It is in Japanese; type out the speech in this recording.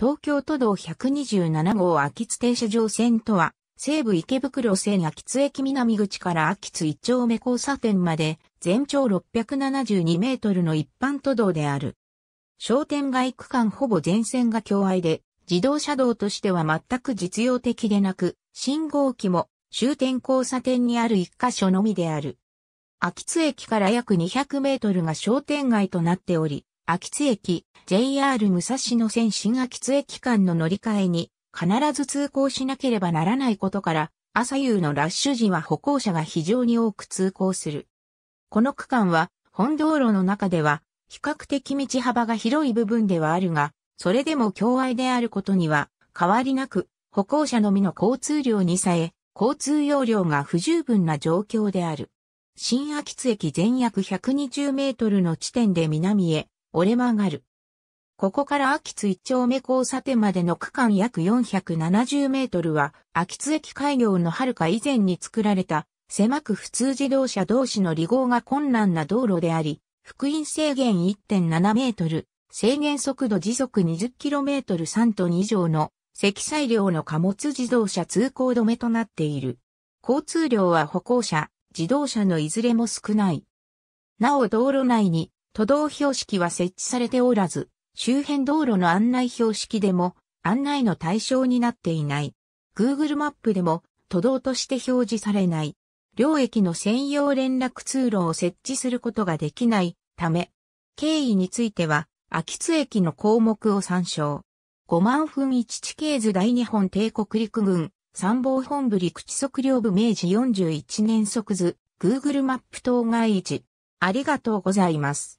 東京都道127号秋津停車場線とは、西武池袋線秋津駅南口から秋津一丁目交差点まで、全長672メートルの一般都道である。商店街区間ほぼ全線が境愛で、自動車道としては全く実用的でなく、信号機も終点交差点にある一箇所のみである。秋津駅から約200メートルが商店街となっており、秋津駅、JR 武蔵野線新秋津駅間の乗り換えに必ず通行しなければならないことから、朝夕のラッシュ時は歩行者が非常に多く通行する。この区間は本道路の中では比較的道幅が広い部分ではあるが、それでも境外であることには変わりなく歩行者のみの交通量にさえ交通容量が不十分な状況である。新秋津駅全約120メートルの地点で南へ折れ曲がる。ここから秋津一丁目交差点までの区間約470メートルは、秋津駅開業の遥か以前に作られた、狭く普通自動車同士の離合が困難な道路であり、福音制限1.7メートル、制限速度時速2 0トル3トン以上の積載量の貨物自動車通行止めとなっている。交通量は歩行者、自動車のいずれも少ない。なお道路内に都道標識は設置されておらず、周辺道路の案内標識でも案内の対象になっていない。Google マップでも都道として表示されない。両駅の専用連絡通路を設置することができないため、経緯については、秋津駅の項目を参照。5万分1地形図大日本帝国陸軍、参謀本部陸地測量部明治41年即図、Google マップ当該位ありがとうございます。